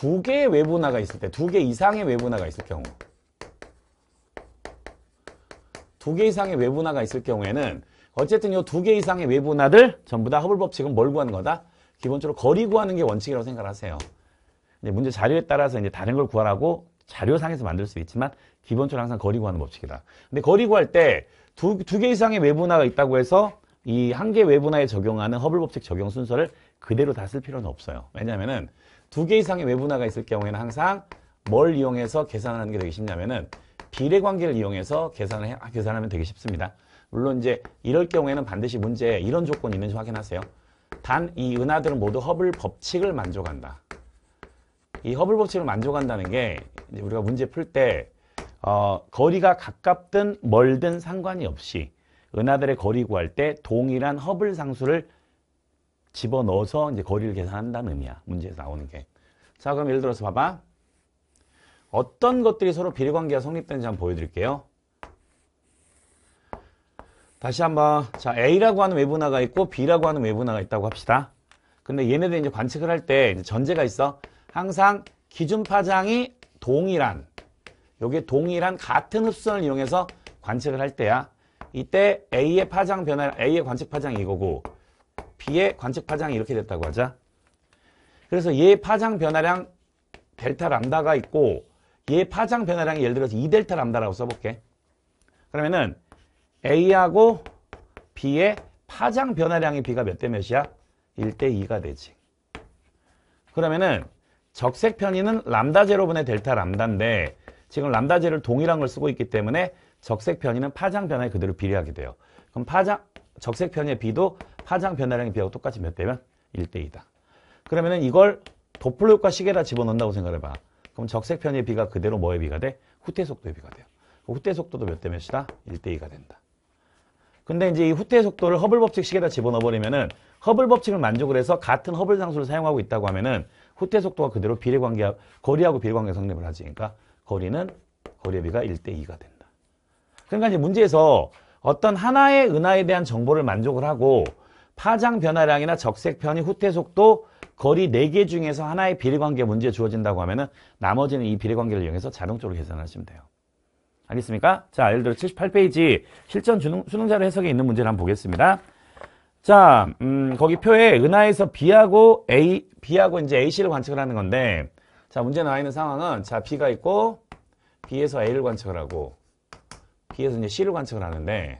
두 개의 외분화가 있을 때, 두 개 이상의 외분화가 있을 경우 두 개 이상의 외분화가 있을 경우에는 어쨌든 이 두 개 이상의 외분화들 전부 다 허블 법칙은 뭘 구하는 거다? 기본적으로 거리 구하는 게 원칙이라고 생각하세요. 문제 자료에 따라서 이제 다른 걸 구하라고 자료상에서 만들 수 있지만 기본적으로 항상 거리 구하는 법칙이다. 근데 거리 구할 때두두개 이상의 외분화가 있다고 해서 이 한 개 외분화에 적용하는 허블 법칙 적용 순서를 그대로 다 쓸 필요는 없어요. 왜냐면은 두개 이상의 외분화가 있을 경우에는 항상 뭘 이용해서 계산을 하는 게 되게 쉽냐면은 비례 관계를 이용해서 계산을 해, 계산하면 되게 쉽습니다. 물론 이제 이럴 경우에는 반드시 문제에 이런 조건이 있는지 확인하세요. 단 이 은하들은 모두 허블 법칙을 만족한다. 이 허블 법칙을 만족한다는 게 우리가 문제 풀 때 어, 거리가 가깝든 멀든 상관이 없이 은하들의 거리 구할 때 동일한 허블 상수를 집어넣어서 이제 거리를 계산한다는 의미야. 문제에서 나오는 게. 자 그럼 예를 들어서 봐봐. 어떤 것들이 서로 비례관계가 성립되는지 한번 보여드릴게요. 다시 한번 자 A라고 하는 외분화가 있고 B라고 하는 외분화가 있다고 합시다. 근데 얘네들 이제 관측을 할 때 전제가 있어. 항상 기준 파장이 동일한 여기 동일한 같은 흡수선을 이용해서 관측을 할 때야. 이때 A의 파장 변화, A의 관측 파장이 이거고 B의 관측 파장이 이렇게 됐다고 하자. 그래서 얘 파장 변화량 델타 람다가 있고 얘 파장 변화량이 예를 들어서 2델타 람다라고 써볼게. 그러면은 A하고 B의 파장 변화량이 B가 몇 대 몇이야? 1대 2가 되지. 그러면은 적색 편의는 람다 제로분의 델타 람다인데 지금 람다 제를 동일한 걸 쓰고 있기 때문에 적색 편의는 파장 변화에 그대로 비례하게 돼요. 그럼 파장 적색 편의 B도 파장 변화량의 B하고 똑같이 몇 배면? 1대2다 그러면은 이걸 도플러 효과 시계다 집어넣는다고 생각해봐. 그럼 적색 편의 B가 그대로 뭐의 B가 돼? 후퇴 속도의 B가 돼요. 후퇴 속도도 몇 대 몇이다? 1대2가 된다. 근데 이제 이 후퇴 속도를 허블 법칙식에다 집어넣어버리면은 허블 법칙을 만족을 해서 같은 허블 상수를 사용하고 있다고 하면은 후퇴 속도가 그대로 비례관계, 거리하고 비례관계 성립을 하지. 그러니까 거리는 거리의 비가 1대2가 된다. 그러니까 이제 문제에서 어떤 하나의 은하에 대한 정보를 만족을 하고 파장 변화량이나 적색 편이 후퇴 속도 거리 4개 중에서 하나의 비례관계 문제 주어진다고 하면은 나머지는 이 비례관계를 이용해서 자동적으로 계산하시면 돼요. 알겠습니까? 자, 예를 들어 78페이지 실전 수능, 수능자료 해석에 있는 문제를 한번 보겠습니다. 자, 음, 거기 표에 은하에서 B하고 A, B하고 이제 AC를 관측을 하는 건데, 자, 문제 나와 있는 상황은, 자, B가 있고, B에서 A를 관측을 하고, B에서 이제 C를 관측을 하는데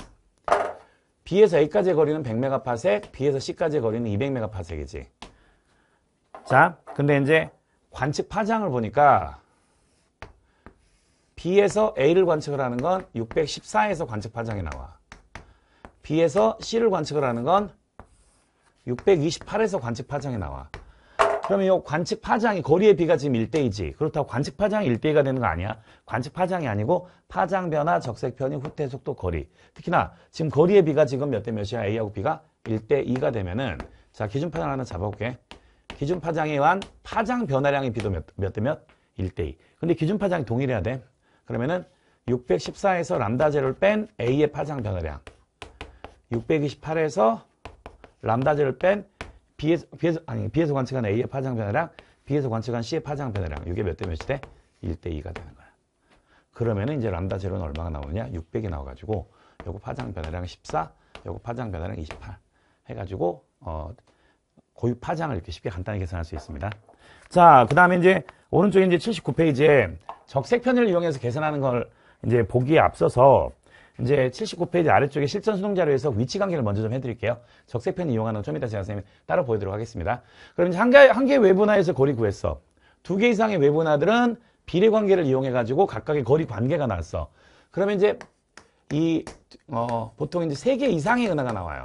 B에서 A까지의 거리는 100메가파색, B에서 C까지의 거리는 200메가파색이지. 자, 근데 이제 관측 파장을 보니까 B에서 A를 관측을 하는 건 614에서 관측 파장이 나와. B에서 C를 관측을 하는 건 628에서 관측 파장이 나와. 그러면 이 관측 파장이 거리의 비가 지금 1대이지 그렇다고 관측 파장이 일대이가 되는 거 아니야. 관측 파장이 아니고 파장 변화, 적색 편이, 후퇴 속도, 거리. 특히나 지금 거리의 비가 지금 몇 대 몇이야? A하고 B가 1대2가 되면은 자, 기준 파장 하나 잡아볼게. 기준 파장에 의한 파장 변화량의 비도 몇 대 몇? 1대이 근데 기준 파장이 동일해야 돼. 그러면은 614에서 람다 제로를 뺀 A의 파장 변화량. 628에서 람다 제로를 뺀 B에서, B에서, 아니, B에서 관측한 A의 파장 변화랑 B에서 관측한 C의 파장 변화랑 이게 몇 대몇이 돼? 1대 2가 되는 거야. 그러면은 이제 람다 제로는 얼마가 나오냐? 600이 나와가지고, 요거 파장 변화량 14, 요거 파장 변화량 28. 해가지고, 어, 고유 파장을 이렇게 쉽게 간단히 계산할 수 있습니다. 자, 그 다음에 이제, 오른쪽에 이제 79페이지에 적색편을 이용해서 계산하는 걸 이제 보기에 앞서서 이제 79페이지 아래쪽에 실전 수동 자료에서 위치 관계를 먼저 좀 해드릴게요. 적색펜 이용하는 좀 이따 제가 선생님이 따로 보여드리도록 하겠습니다. 그럼 이제 한 개, 한개외부나에서 거리 구했어. 두 개 이상의 외부나들은 비례 관계를 이용해가지고 각각의 거리 관계가 나왔어. 그러면 이제 이, 어, 보통 이제 세 개 이상의 은하가 나와요.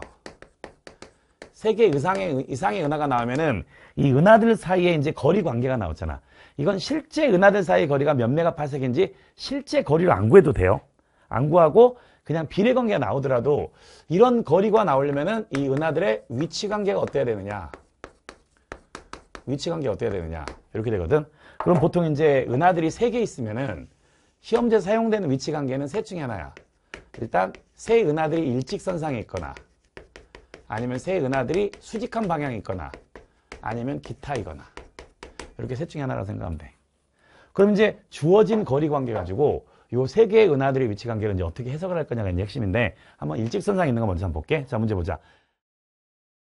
세 개 이상의, 이상의 은하가 나오면은 이 은하들 사이에 이제 거리 관계가 나왔잖아. 이건 실제 은하들 사이 거리가 몇 메가파색인지 실제 거리를안 구해도 돼요. 안 구하고 그냥 비례관계가 나오더라도 이런 거리가 나오려면 이 은하들의 위치관계가 어때야 되느냐 위치관계가 어때야 되느냐 이렇게 되거든 그럼 보통 이제 은하들이 3개 있으면은 시험제 사용되는 위치관계는 셋 중에 하나야 일단 세 은하들이 일직선상에 있거나 아니면 세 은하들이 수직한 방향이 있거나 아니면 기타이거나 이렇게 셋 중에 하나라고 생각하면 돼 그럼 이제 주어진 거리 관계 가지고 요세 개의 은하들의 위치 관계를 이제 어떻게 해석을 할 거냐가 이제 핵심인데 한번 일직선상 있는 거 먼저 한번 볼게. 자, 문제 보자.